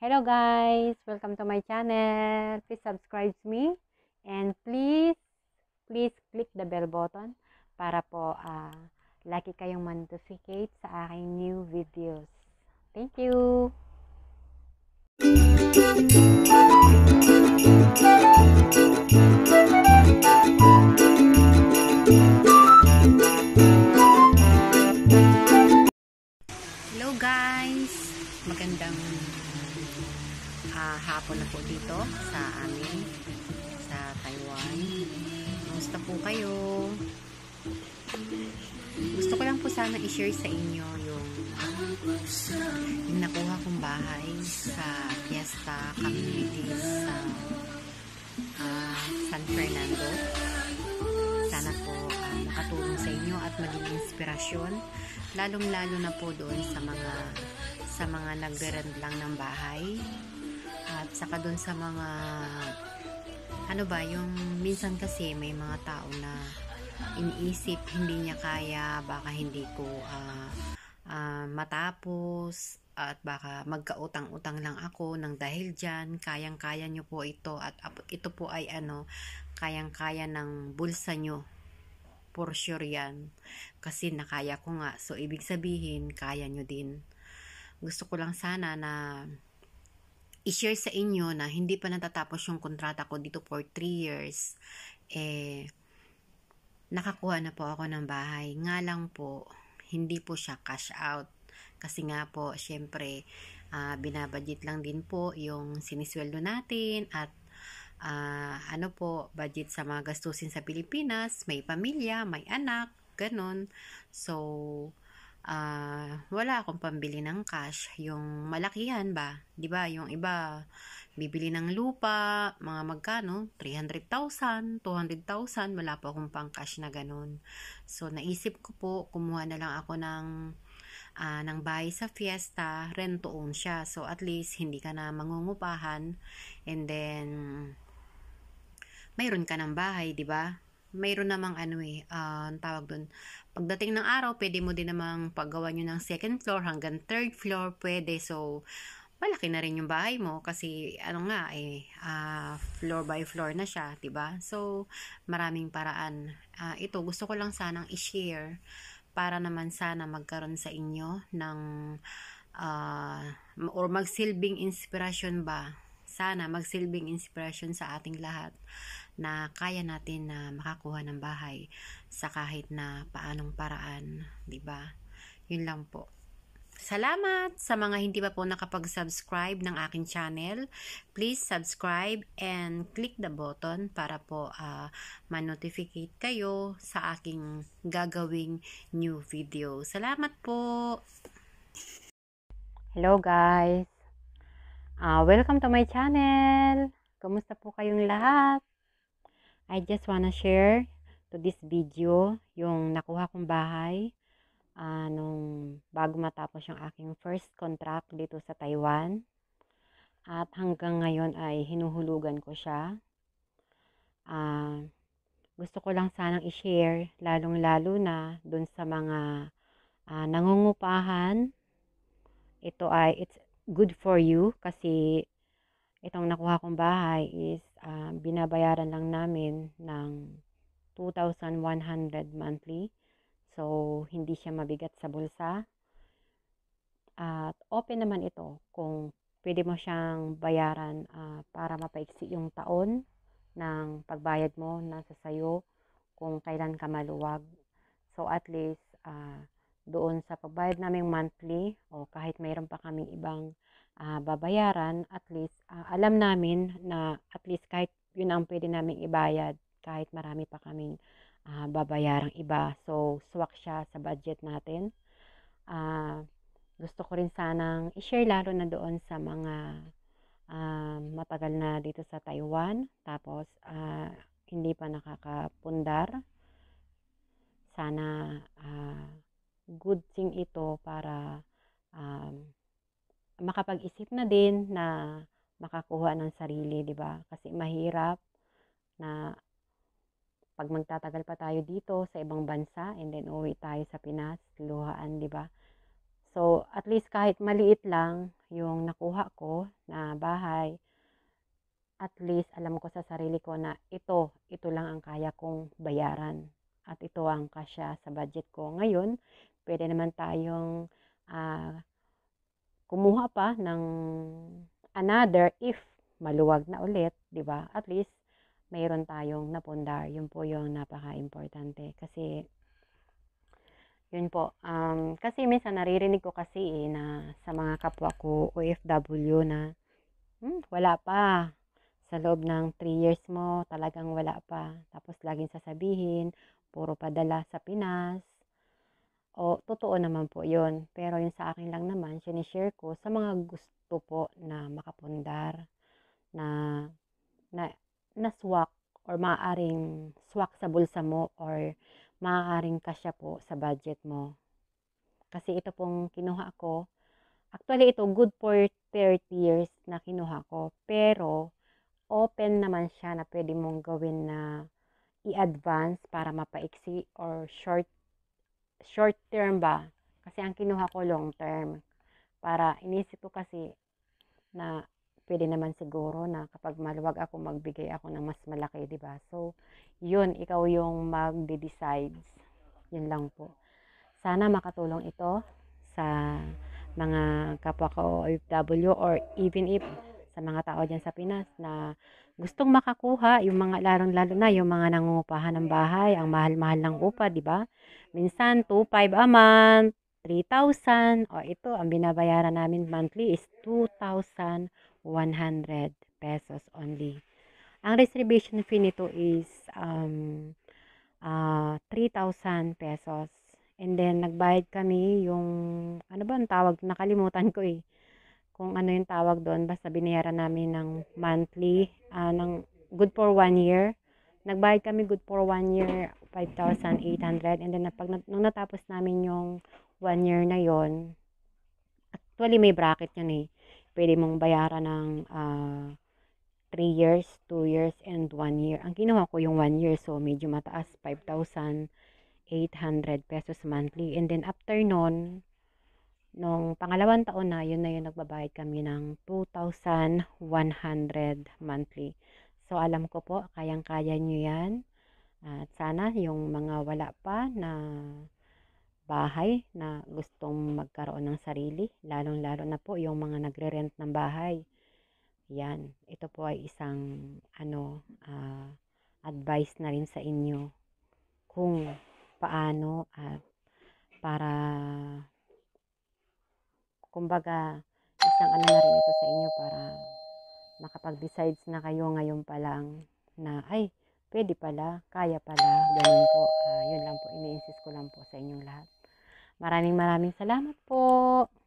Hello guys! Welcome to my channel. Please subscribe me and please, please click the bell button para po ah, lagi kayong ma sa aking new videos. Thank you! nakahapon na po dito sa amin sa Taiwan. Gusto po kayo? Gusto ko lang po sana i-share sa inyo yung, yung nakuha kong bahay sa Fiesta community sa uh, San Fernando. Sana po uh, makatulong sa inyo at maging inspirasyon lalong-lalo na po doon sa mga sa mga nagre lang ng bahay at saka doon sa mga ano ba, yung minsan kasi may mga tao na iniisip, hindi niya kaya, baka hindi ko uh, uh, matapos, at baka magkautang-utang lang ako ng dahil dyan, kayang-kaya nyo po ito, at ito po ay ano, kayang-kaya ng bulsa nyo. For sure yan. Kasi nakaya ko nga. So, ibig sabihin, kaya nyo din. Gusto ko lang sana na i-share sa inyo na hindi pa natatapos yung kontrata ko dito for 3 years, eh, nakakuha na po ako ng bahay. Nga lang po, hindi po siya cash out. Kasi nga po, syempre, uh, binabudget lang din po yung sinisweldo natin at uh, ano po, budget sa mga gastusin sa Pilipinas, may pamilya, may anak, ganun. So, uh, wala akong pambili ng cash. Yung malakihan ba? ba diba? Yung iba, bibili ng lupa, mga magkano? 300,000, 200,000, wala pa akong pang cash na ganun. So, naisip ko po, kumuha na lang ako ng uh, ah, nang bahay sa fiesta, rent to own siya. So, at least, hindi ka na mangungupahan. And then, mayroon ka ng bahay, di ba? mayroon namang ano eh, uh, tawag doon. Pagdating ng araw, pwede mo din namang paggawa nyo ng second floor hanggang third floor, pwede. So, malaki na rin yung bahay mo kasi ano nga eh uh, floor by floor na siya, 'di ba? So maraming paraan. Uh, ito gusto ko lang sanang i-share para naman sana magkaroon sa inyo ng uh, or magsilbing inspiration ba sana magsilbing inspiration sa ating lahat na kaya natin na makakuha ng bahay sa kahit na paanong paraan, 'di ba? 'Yun lang po. Salamat sa mga hindi pa po nakapag-subscribe ng akin channel. Please subscribe and click the button para po uh, ma-notificate kayo sa aking gagawing new video. Salamat po! Hello guys! Uh, welcome to my channel! Kumusta po kayong lahat? I just wanna share to this video yung nakuha kong bahay uh, nung bago matapos yung aking first contract dito sa Taiwan. At hanggang ngayon ay hinuhulugan ko siya. Uh, gusto ko lang sanang i-share lalong-lalo na dun sa mga uh, nangungupahan. Ito ay it's good for you kasi itong nakuha kong bahay is uh, binabayaran lang namin ng 2,100 monthly. So, hindi siya mabigat sa bulsa. At open naman ito kung pwede mo siyang bayaran uh, para mapaiksi yung taon ng pagbayad mo sa sayo kung kailan ka maluwag. So, at least uh, doon sa pagbayad naming monthly o kahit mayroon pa kaming ibang uh, babayaran, at least uh, alam namin na at least kahit yun ang pwede namin ibayad, kahit marami pa kaming uh, babayarang iba. So, swak siya sa budget natin. Uh, gusto ko rin sanang i-share lalo na doon sa mga uh, matagal na dito sa Taiwan. Tapos, uh, hindi pa nakakapundar. Sana uh, good thing ito para um, makapag-isip na din na makakuha ng sarili, di ba? Kasi mahirap na pag magtatagal pa tayo dito sa ibang bansa and then uwi tayo sa Pinas, luhaan, di ba? So, at least kahit maliit lang yung nakuha ko na bahay, at least alam ko sa sarili ko na ito, ito lang ang kaya kong bayaran. At ito ang kasya sa budget ko. Ngayon, pwede naman tayong uh, kumuha pa ng another if maluwag na ulit, 'di ba? At least mayroon tayong napundar. Yun po yung napaka-importante kasi yun po. Um, kasi minsan naririnig ko kasi eh, na sa mga kapwa ko OFW na hmm, wala pa sa loob ng 3 years mo talagang wala pa. Tapos laging sasabihin, puro padala sa Pinas, o, totoo naman po yon Pero yung sa akin lang naman, sinishare ko sa mga gusto po na makapundar, na, na, na swak, or maaaring swak sa bulsa mo, or maaaring kasya po sa budget mo. Kasi ito pong kinuha ko, actually ito good for 30 years na kinuha ko, pero open naman siya na pwede mong gawin na i-advance para mapaiksi or short short term ba? Kasi ang kinuha ko long term. Para inisip ko kasi na pwede naman siguro na kapag maluwag ako, magbigay ako ng mas malaki, di ba? So, yun, ikaw yung magde decide Yun lang po. Sana makatulong ito sa mga kapwa ko OFW or even if sa mga tao dyan sa Pinas na gustong makakuha yung mga larong lalo na yung mga nangungupahan ng bahay, ang mahal-mahal ng upa, di ba? Minsan 2.5 a month, 3,000 o ito ang binabayaran namin monthly is 2,100 pesos only. Ang reservation fee nito is um, uh, ah, 3,000 pesos. And then, nagbayad kami yung, ano ba ang tawag, nakalimutan ko eh kung ano yung tawag doon. Basta binayaran namin ng monthly, uh, ng good for one year. Nagbayad kami good for one year, 5,800. And then, pag, nung natapos namin yung one year na yon actually may bracket yun eh. Pwede mong bayaran ng uh, ah, 3 years, 2 years, and 1 year. Ang ginawa ko yung 1 year, so medyo mataas, 5,800 pesos monthly. And then, after nun, Nung pangalawang taon na, yun na yun nagbabayad kami ng 2,100 monthly. So, alam ko po, kayang-kaya nyo yan. At sana yung mga wala pa na bahay na gustong magkaroon ng sarili, lalong-lalo na po yung mga nagre-rent ng bahay. Yan, ito po ay isang ano uh, advice na rin sa inyo kung paano at para kumbaga, isang ano na rin ito sa inyo para makapag-decides na kayo ngayon pa lang na, ay, pwede pala, kaya pala, ganun po. Uh, yun lang po, ini-insist ko lang po sa inyong lahat. Maraming maraming salamat po.